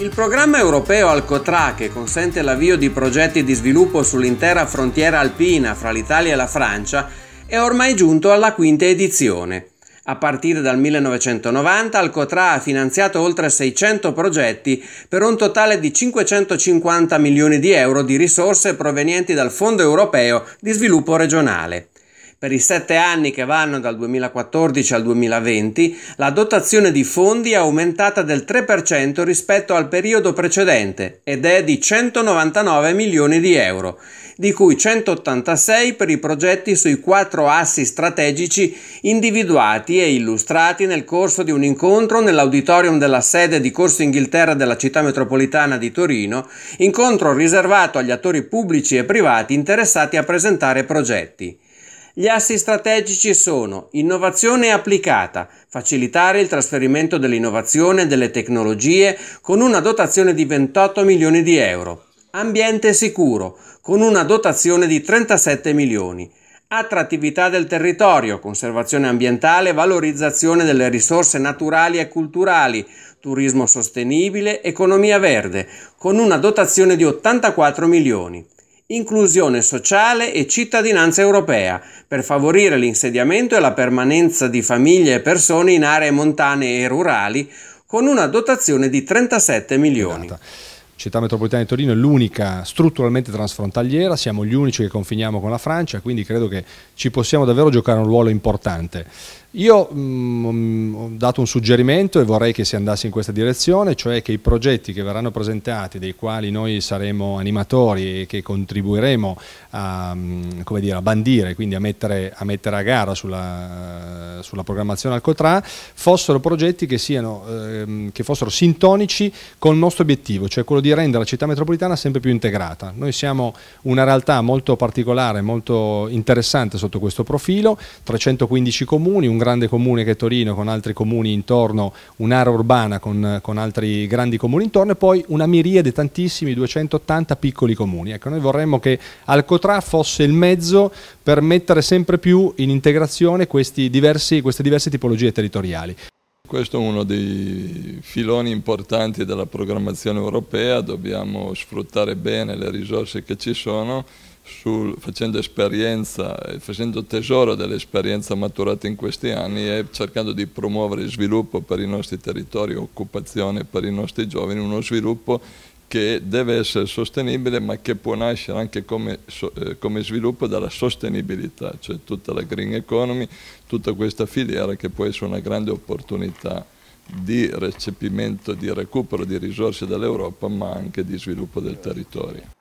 Il programma europeo Alcotra, che consente l'avvio di progetti di sviluppo sull'intera frontiera alpina fra l'Italia e la Francia, è ormai giunto alla quinta edizione. A partire dal 1990 Alcotra ha finanziato oltre 600 progetti per un totale di 550 milioni di euro di risorse provenienti dal Fondo europeo di sviluppo regionale. Per i sette anni che vanno dal 2014 al 2020, la dotazione di fondi è aumentata del 3% rispetto al periodo precedente ed è di 199 milioni di euro, di cui 186 per i progetti sui quattro assi strategici individuati e illustrati nel corso di un incontro nell'auditorium della sede di Corso Inghilterra della città metropolitana di Torino, incontro riservato agli attori pubblici e privati interessati a presentare progetti. Gli assi strategici sono innovazione applicata, facilitare il trasferimento dell'innovazione e delle tecnologie con una dotazione di 28 milioni di euro, ambiente sicuro con una dotazione di 37 milioni, attrattività del territorio, conservazione ambientale, valorizzazione delle risorse naturali e culturali, turismo sostenibile, economia verde, con una dotazione di 84 milioni inclusione sociale e cittadinanza europea, per favorire l'insediamento e la permanenza di famiglie e persone in aree montane e rurali, con una dotazione di 37 milioni. Esatto. Città metropolitana di Torino è l'unica strutturalmente transfrontaliera, siamo gli unici che confiniamo con la Francia, quindi credo che ci possiamo davvero giocare un ruolo importante. Io mh, mm, mm, ho dato un suggerimento e vorrei che si andasse in questa direzione, cioè che i progetti che verranno presentati, dei quali noi saremo animatori e che contribuiremo a, mm, dire, a bandire, quindi a mettere a, mettere a gara sulla, sulla, programmazione Alcotra, fossero progetti che, siano, ehm, che fossero sintonici con il nostro obiettivo, cioè quello di rendere la città metropolitana sempre più integrata. Noi siamo una realtà molto particolare, molto interessante sotto questo profilo, 315 comuni, un grande comune che è Torino, con altri comuni intorno, un'area urbana con, con, altri grandi comuni intorno e poi una miriade, tantissimi, 280 piccoli comuni. Ecco, noi vorremmo che Alcotra fosse il mezzo per mettere sempre più in integrazione diversi, queste diverse tipologie territoriali. Questo è uno dei filoni importanti della programmazione europea, dobbiamo sfruttare bene le risorse che ci sono sul, facendo esperienza, eh, facendo tesoro dell'esperienza maturata in questi anni e cercando di promuovere sviluppo per i nostri territori, occupazione per i nostri giovani, uno sviluppo che deve essere sostenibile ma che può nascere anche come, eh, come, sviluppo dalla sostenibilità, cioè tutta la green economy, tutta questa filiera che può essere una grande opportunità di recepimento, di recupero di risorse dall'Europa ma anche di sviluppo del territorio.